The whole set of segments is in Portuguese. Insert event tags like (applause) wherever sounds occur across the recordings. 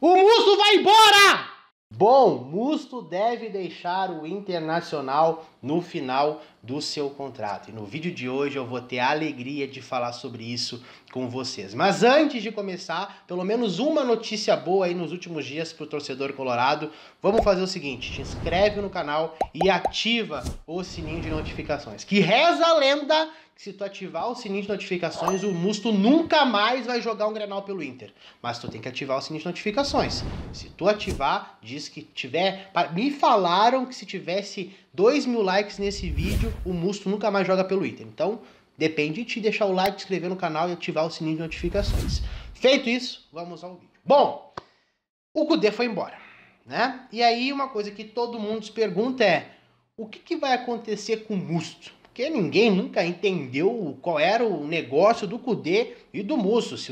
O Musto vai embora! Bom, Musto deve deixar o Internacional no final do seu contrato. E no vídeo de hoje eu vou ter a alegria de falar sobre isso com vocês. Mas antes de começar, pelo menos uma notícia boa aí nos últimos dias para o torcedor colorado. Vamos fazer o seguinte: te inscreve no canal e ativa o sininho de notificações. Que reza a lenda se tu ativar o sininho de notificações, o Musto nunca mais vai jogar um Grenal pelo Inter. Mas tu tem que ativar o sininho de notificações. Se tu ativar, diz que tiver... Me falaram que se tivesse 2 mil likes nesse vídeo, o Musto nunca mais joga pelo Inter. Então, depende de ti deixar o like, se inscrever no canal e ativar o sininho de notificações. Feito isso, vamos ao vídeo. Bom, o Kudê foi embora, né? E aí uma coisa que todo mundo se pergunta é, o que, que vai acontecer com o Musto? porque ninguém nunca entendeu qual era o negócio do Cudê e do Musso. Se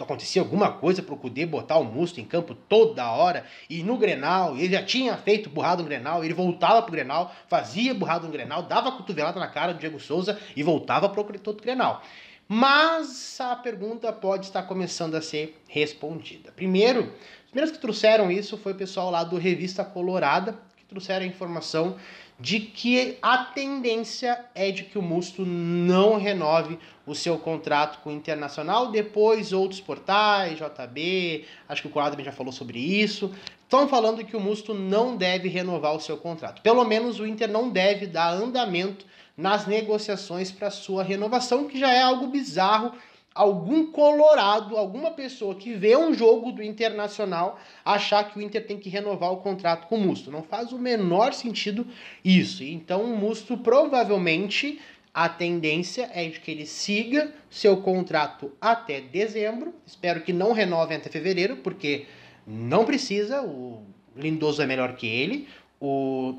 acontecia alguma coisa para o Cudê botar o Musso em campo toda hora e no Grenal, ele já tinha feito burrado no Grenal, ele voltava para o Grenal, fazia burrado no Grenal, dava cotovelada na cara do Diego Souza e voltava pro do Grenal. Mas a pergunta pode estar começando a ser respondida. Primeiro, os primeiros que trouxeram isso foi o pessoal lá do Revista Colorada, que trouxeram a informação de que a tendência é de que o Musto não renove o seu contrato com o Internacional, depois outros portais, JB, acho que o Curado já falou sobre isso, estão falando que o Musto não deve renovar o seu contrato. Pelo menos o Inter não deve dar andamento nas negociações para sua renovação, que já é algo bizarro algum colorado, alguma pessoa que vê um jogo do Internacional achar que o Inter tem que renovar o contrato com o Musto. Não faz o menor sentido isso. Então o Musto provavelmente a tendência é de que ele siga seu contrato até dezembro. Espero que não renove até fevereiro, porque não precisa. O Lindoso é melhor que ele. O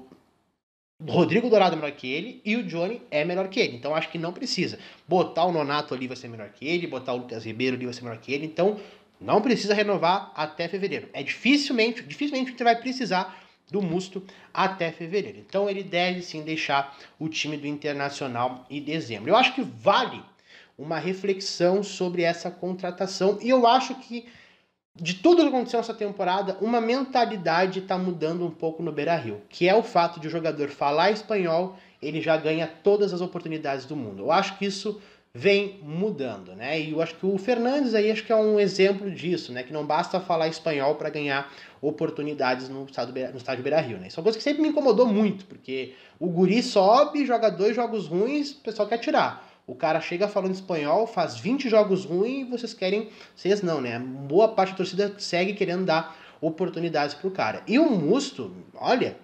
o Rodrigo Dourado é melhor que ele e o Johnny é melhor que ele. Então acho que não precisa. Botar o Nonato ali vai ser melhor que ele, botar o Lucas Ribeiro ali vai ser melhor que ele. Então não precisa renovar até fevereiro. É dificilmente, dificilmente você vai precisar do Musto até fevereiro. Então ele deve sim deixar o time do Internacional em dezembro. Eu acho que vale uma reflexão sobre essa contratação e eu acho que de tudo que aconteceu nessa temporada, uma mentalidade está mudando um pouco no Beira Rio, que é o fato de o jogador falar espanhol, ele já ganha todas as oportunidades do mundo. Eu acho que isso vem mudando, né? E eu acho que o Fernandes aí acho que é um exemplo disso, né? Que não basta falar espanhol para ganhar oportunidades no no estádio Beira Rio, né? Isso é uma coisa que sempre me incomodou muito, porque o Guri sobe, joga dois jogos ruins, o pessoal quer tirar. O cara chega falando espanhol, faz 20 jogos ruins e vocês querem. Vocês não, né? Boa parte da torcida segue querendo dar oportunidades pro cara. E o Musto, olha,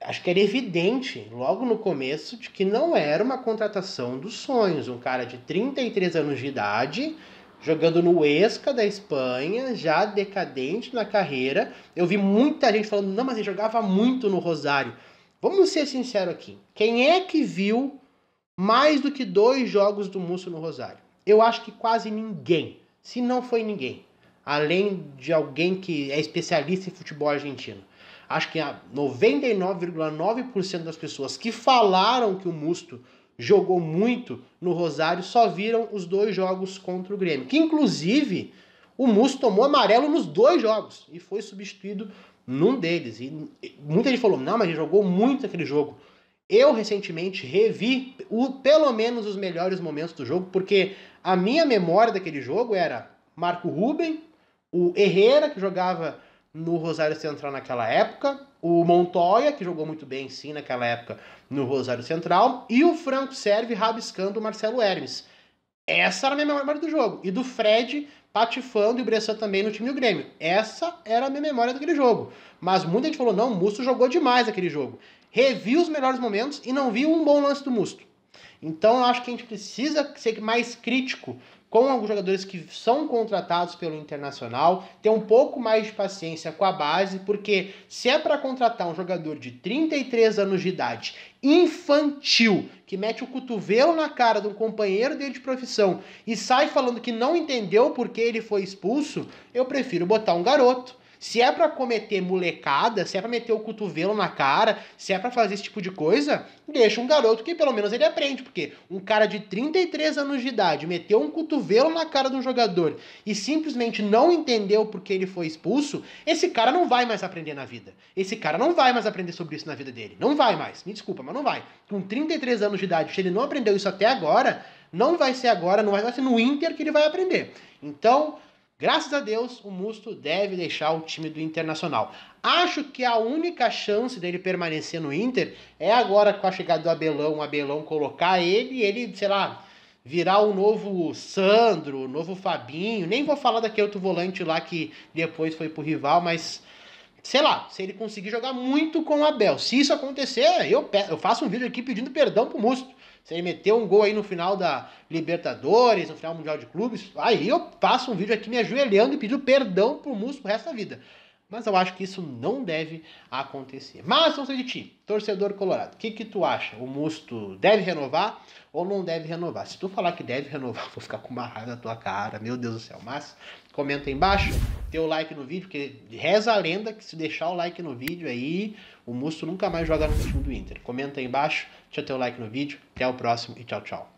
acho que era evidente logo no começo de que não era uma contratação dos sonhos. Um cara de 33 anos de idade, jogando no Esca da Espanha, já decadente na carreira. Eu vi muita gente falando, não, mas ele jogava muito no Rosário. Vamos ser sinceros aqui. Quem é que viu mais do que dois jogos do Musso no Rosário. Eu acho que quase ninguém, se não foi ninguém, além de alguém que é especialista em futebol argentino. Acho que 99,9% das pessoas que falaram que o Musto jogou muito no Rosário só viram os dois jogos contra o Grêmio. Que inclusive o Musto tomou amarelo nos dois jogos e foi substituído num deles. E muita gente falou: não, mas ele jogou muito aquele jogo. Eu recentemente revi o, pelo menos os melhores momentos do jogo, porque a minha memória daquele jogo era Marco Ruben, o Herrera, que jogava no Rosário Central naquela época, o Montoya, que jogou muito bem sim naquela época no Rosário Central, e o Franco Serve rabiscando o Marcelo Hermes. Essa era a minha memória do jogo. E do Fred patifando e o Bressan também no time do Grêmio. Essa era a minha memória daquele jogo. Mas muita gente falou: não, o Musso jogou demais aquele jogo revi os melhores momentos e não vi um bom lance do Musto. Então eu acho que a gente precisa ser mais crítico com alguns jogadores que são contratados pelo Internacional, ter um pouco mais de paciência com a base, porque se é para contratar um jogador de 33 anos de idade, infantil, que mete o cotovelo na cara de um companheiro dele de profissão e sai falando que não entendeu por que ele foi expulso, eu prefiro botar um garoto se é para cometer molecada, se é para meter o cotovelo na cara, se é para fazer esse tipo de coisa, deixa um garoto que pelo menos ele aprende, porque um cara de 33 anos de idade meteu um cotovelo na cara de um jogador e simplesmente não entendeu por que ele foi expulso, esse cara não vai mais aprender na vida. Esse cara não vai mais aprender sobre isso na vida dele. Não vai mais. Me desculpa, mas não vai. Com 33 anos de idade, se ele não aprendeu isso até agora, não vai ser agora, não vai ser no Inter que ele vai aprender. Então, Graças a Deus, o Musto deve deixar o time do Internacional. Acho que a única chance dele permanecer no Inter é agora com a chegada do Abelão, o Abelão colocar ele e ele, sei lá, virar o novo Sandro, o novo Fabinho. Nem vou falar daquele outro volante lá que depois foi pro rival, mas sei lá, se ele conseguir jogar muito com o Abel. Se isso acontecer, eu, peço, eu faço um vídeo aqui pedindo perdão pro Musto. Se ele meter um gol aí no final da Libertadores, no final do Mundial de Clubes, aí eu faço um vídeo aqui me ajoelhando e pedindo perdão pro Musto pro resto da vida. Mas eu acho que isso não deve acontecer. Mas não sei de ti, torcedor colorado. O que, que tu acha? O Musto deve renovar ou não deve renovar? Se tu falar que deve renovar, (laughs) vou ficar com uma raiva na tua cara, meu Deus do céu. Mas comenta aí embaixo, teu like no vídeo, porque reza a lenda que se deixar o like no vídeo aí, o Musto nunca mais joga no time do Inter. Comenta aí embaixo, deixa teu like no vídeo, até o próximo e tchau, tchau.